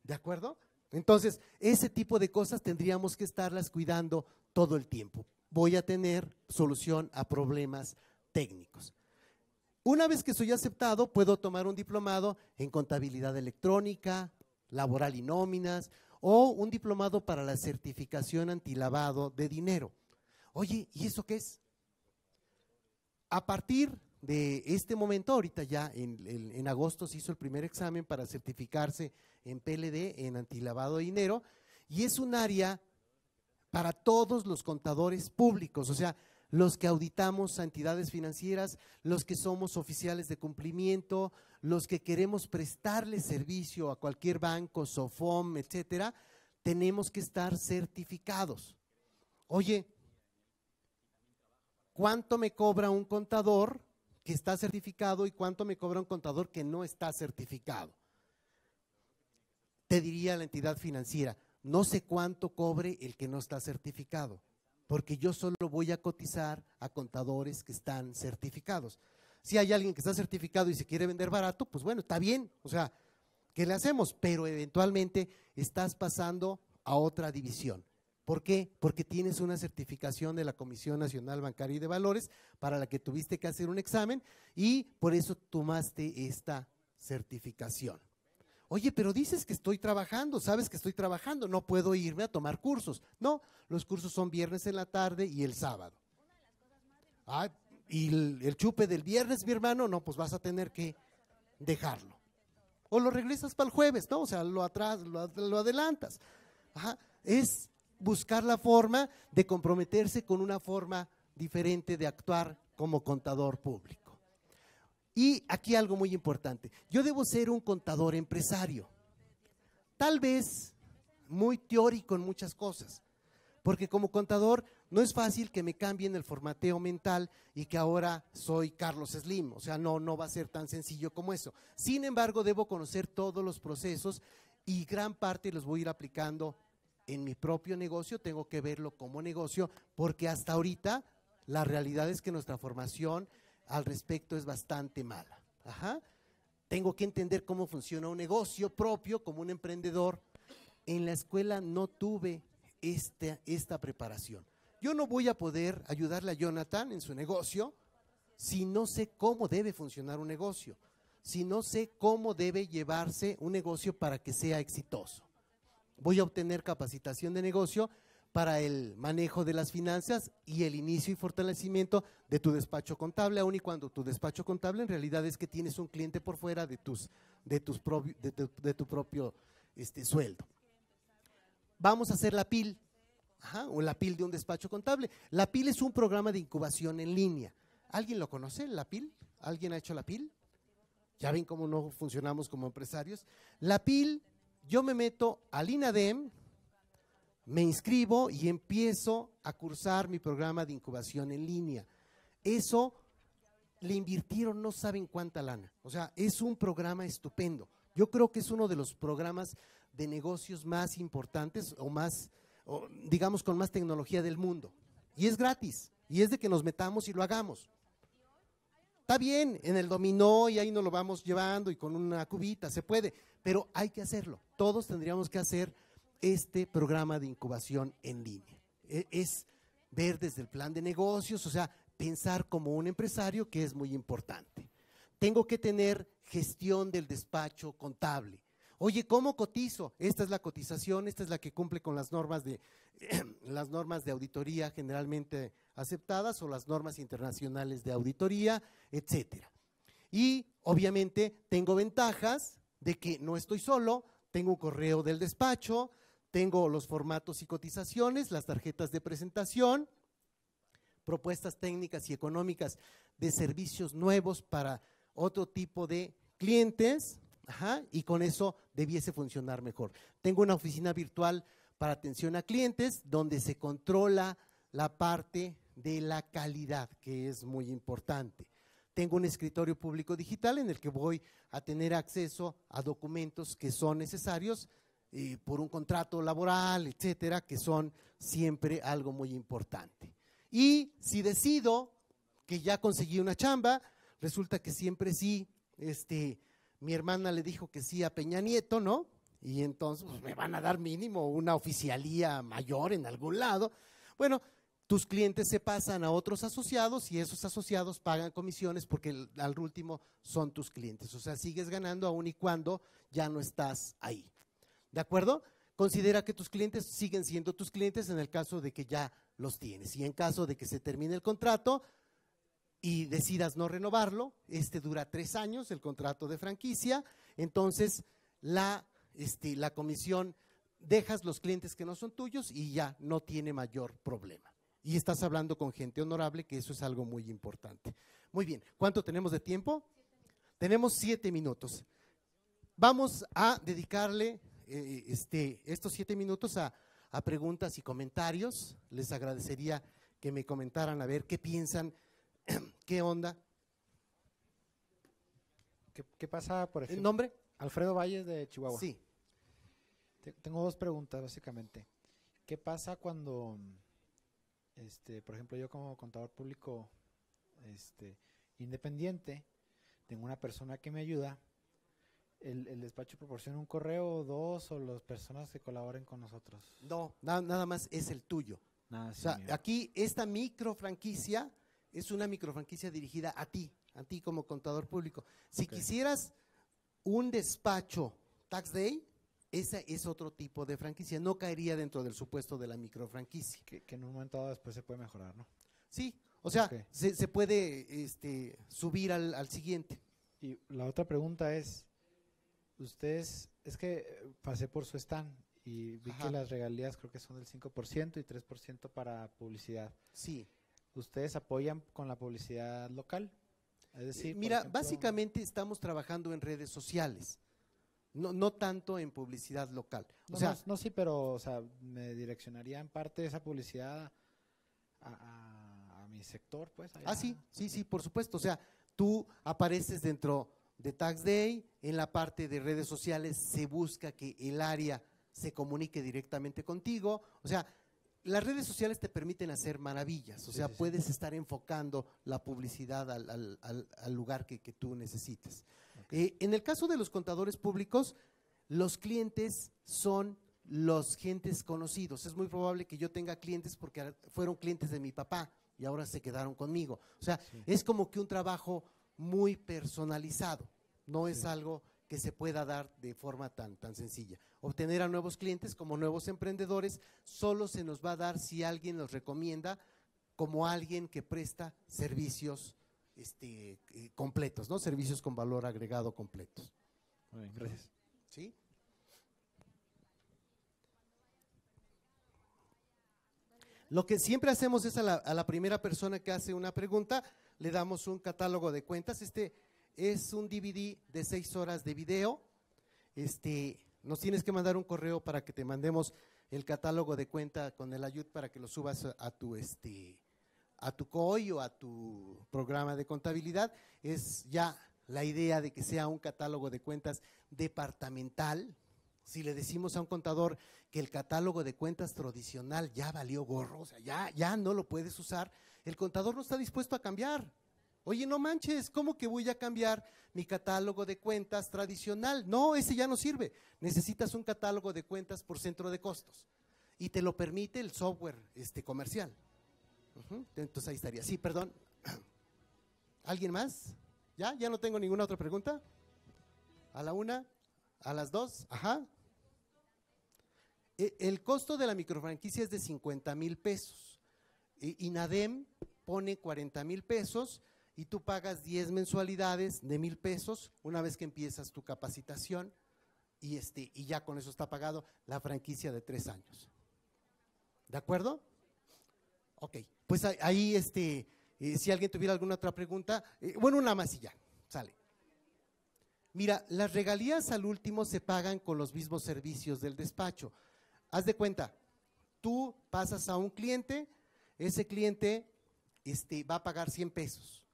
¿De acuerdo? Entonces, ese tipo de cosas tendríamos que estarlas cuidando todo el tiempo voy a tener solución a problemas técnicos. Una vez que soy aceptado, puedo tomar un diplomado en contabilidad electrónica, laboral y nóminas, o un diplomado para la certificación antilavado de dinero. Oye, ¿y eso qué es? A partir de este momento, ahorita ya en, agosto se hizo el primer examen para certificarse en PLD, en antilavado de dinero, y es un área para todos los contadores públicos, o sea, los que auditamos a entidades financieras, los que somos oficiales de cumplimiento, los que queremos prestarle servicio a cualquier banco, SOFOM, etcétera, tenemos que estar certificados. Oye, ¿cuánto me cobra un contador que está certificado y cuánto me cobra un contador que no está certificado? Te diría la entidad financiera, no sé cuánto cobre el que no está certificado, porque yo solo voy a cotizar a contadores que están certificados. Si hay alguien que está certificado y se quiere vender barato, pues bueno, está bien, o sea, ¿qué le hacemos? Pero eventualmente estás pasando a otra división. ¿Por qué? Porque tienes una certificación de la Comisión Nacional Bancaria y de Valores para la que tuviste que hacer un examen y por eso tomaste esta certificación. Oye, pero dices que estoy trabajando, sabes que estoy trabajando, no puedo irme a tomar cursos. No, los cursos son viernes en la tarde y el sábado. Ah, y el, chupe del viernes, mi hermano, no, pues vas a tener que dejarlo. O lo regresas para el jueves, ¿no? O sea, lo atrás, adelantas. Es buscar la forma de comprometerse con una forma diferente de actuar como contador público. Y aquí algo muy importante. Yo debo ser un contador empresario. Tal vez muy teórico en muchas cosas. Porque como contador no es fácil que me cambien el formateo mental y que ahora soy Carlos Slim. O sea, no, no va a ser tan sencillo como eso. Sin embargo, debo conocer todos los procesos y gran parte los voy a ir aplicando en mi propio negocio. Tengo que verlo como negocio porque hasta ahorita la realidad es que nuestra formación al respecto es bastante mala. Tengo que entender cómo funciona un negocio propio como un emprendedor. En la escuela no tuve esta, esta preparación. Yo no voy a poder ayudarle a Jonathan en su negocio si no sé cómo debe funcionar un negocio, si no sé cómo debe llevarse un negocio para que sea exitoso. Voy a obtener capacitación de negocio, para el manejo de las finanzas y el inicio y fortalecimiento de tu despacho contable, aun y cuando tu despacho contable en realidad es que tienes un cliente por fuera de, tus, de, tus de, tu, propio este, sueldo. Vamos a hacer la PIL, o la PIL de un despacho contable. La PIL es un programa de incubación en línea. ¿Alguien lo conoce, la PIL? ¿Alguien ha hecho la PIL? Ya ven cómo no funcionamos como empresarios. La PIL, yo me meto al INADEM, me inscribo y empiezo a cursar mi programa de incubación en línea. Eso le invirtieron no saben cuánta lana. O sea, es un programa estupendo. Yo creo que es uno de los programas de negocios más importantes o más, digamos, con más tecnología del mundo. Y es gratis. Y es de que nos metamos y lo hagamos. Está bien, en el dominó y ahí nos lo vamos llevando y con una cubita, se puede, pero hay que hacerlo. Todos tendríamos que hacer este programa de incubación en línea. E, es ver desde el plan de negocios, o sea, pensar como un empresario que es muy importante. Tengo que tener gestión del despacho contable. Oye, ¿cómo cotizo? Esta es la cotización, esta es la que cumple con las normas de las normas de auditoría generalmente aceptadas o las normas internacionales de auditoría, etcétera. Y obviamente tengo ventajas de que no estoy solo, tengo un correo del despacho, tengo los formatos y cotizaciones, las tarjetas de presentación, propuestas técnicas y económicas de servicios nuevos para otro tipo de clientes, y con eso debiese funcionar mejor. Tengo una oficina virtual para atención a clientes donde se controla la parte de la calidad, que es muy importante. Tengo un escritorio público digital en el que voy a tener acceso a documentos que son necesarios eh, por un contrato laboral, etcétera, que son siempre algo muy importante. Y si decido que ya conseguí una chamba, resulta que siempre sí, este, mi hermana le dijo que sí a Peña Nieto, ¿no? Y entonces pues, me van a dar mínimo una oficialía mayor en algún lado. Bueno, tus clientes se pasan a otros asociados y esos asociados pagan comisiones porque al último son tus clientes. O sea, sigues ganando aun y cuando ya no estás ahí. ¿De acuerdo? Considera que tus clientes siguen siendo tus clientes en el caso de que ya los tienes. Y en caso de que se termine el contrato y decidas no renovarlo, este dura tres años, el contrato de franquicia, entonces la, este, la comisión dejas los clientes que no son tuyos y ya no tiene mayor problema. Y estás hablando con gente honorable, que eso es algo muy importante. Muy bien, ¿cuánto tenemos de tiempo? tenemos siete minutos. Vamos a dedicarle eh, eh, este, estos siete minutos a, preguntas y comentarios. Les agradecería que me comentaran a ver qué piensan, qué onda. ¿Qué, pasa, por ejemplo? ¿El nombre? Alfredo Valles de Chihuahua. Sí. Tengo dos preguntas, básicamente. ¿Qué pasa cuando, este, por ejemplo, yo como contador público este, independiente, tengo una persona que me ayuda el, despacho proporciona un correo o dos o las personas que colaboren con nosotros. No, nada más es el tuyo. Nada, ah, aquí esta micro franquicia es una micro franquicia dirigida a ti, a ti como contador público. Si quisieras un despacho tax day, ese es otro tipo de franquicia, no caería dentro del supuesto de la micro franquicia. Que, que en un momento dado después se puede mejorar, ¿no? Sí, o sea, se, se, puede este, subir al, al siguiente. Y la otra pregunta es, Ustedes, es que eh, pasé por su stand y vi que las regalías creo que son del 5% y 3% para publicidad. Sí. ¿Ustedes apoyan con la publicidad local? Es decir, mira, básicamente estamos trabajando en redes sociales. No, tanto en publicidad local. o sea, no, sí, pero me direccionaría en parte esa publicidad a, mi sector, pues. Ah, sí, sí, sí, por supuesto. O sea, tú apareces dentro de Tax Day, en la parte de redes sociales se busca que el área se comunique directamente contigo. O sea, las redes sociales te permiten hacer maravillas, o sea, puedes estar enfocando la publicidad al, lugar que, tú necesites. Eh, en el caso de los contadores públicos, los clientes son los gentes conocidos. Es muy probable que yo tenga clientes porque fueron clientes de mi papá y ahora se quedaron conmigo. O sea, es como que un trabajo muy personalizado. No es algo que se pueda dar de forma tan, tan sencilla. Obtener a nuevos clientes como nuevos emprendedores solo se nos va a dar si alguien nos recomienda como alguien que presta servicios este, eh, completos, ¿no? Servicios con valor agregado completos. gracias. ¿Sí? Lo que siempre hacemos es a la primera persona que hace una pregunta, le damos un catálogo de cuentas. Este es un DVD de seis horas de video. Este, nos tienes que mandar un correo para que te mandemos el catálogo de cuenta con el ayud para que lo subas a tu este a tu COI o a tu programa de contabilidad. Es ya la idea de que sea un catálogo de cuentas departamental. Si le decimos a un contador que el catálogo de cuentas tradicional ya valió gorro, o sea, ya, ya no lo puedes usar, el contador no está dispuesto a cambiar. Oye, no manches, ¿cómo que voy a cambiar mi catálogo de cuentas tradicional? No, ese ya no sirve. Necesitas un catálogo de cuentas por centro de costos. Y te lo permite el software este, comercial. Entonces ahí estaría. Sí, perdón. ¿Alguien más? ¿Ya? ¿Ya no tengo ninguna otra pregunta? ¿A la una? ¿A las dos? Ajá. E, el costo de la microfranquicia es de 50 mil pesos. INADEM pone 40 mil pesos y tú pagas 10 mensualidades de mil pesos una vez que empiezas tu capacitación y, este, y ya con eso está pagado la franquicia de tres años. ¿De acuerdo? Ok, pues ahí este, eh, si alguien tuviera alguna otra pregunta, eh, bueno, una más y ya, sale. Mira, las regalías al último se pagan con los mismos servicios del despacho. Haz de cuenta, tú pasas a un cliente, ese cliente este, va a pagar 100 pesos.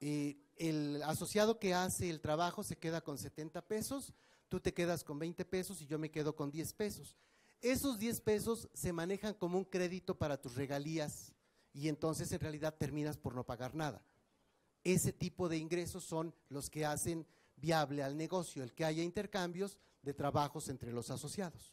el asociado que hace el trabajo se queda con 70 pesos, tú te quedas con 20 pesos y yo me quedo con 10 pesos. Esos 10 pesos se manejan como un crédito para tus regalías y entonces en realidad terminas por no pagar nada. Ese tipo de ingresos son los que hacen viable al negocio, el que haya intercambios de trabajos entre los asociados.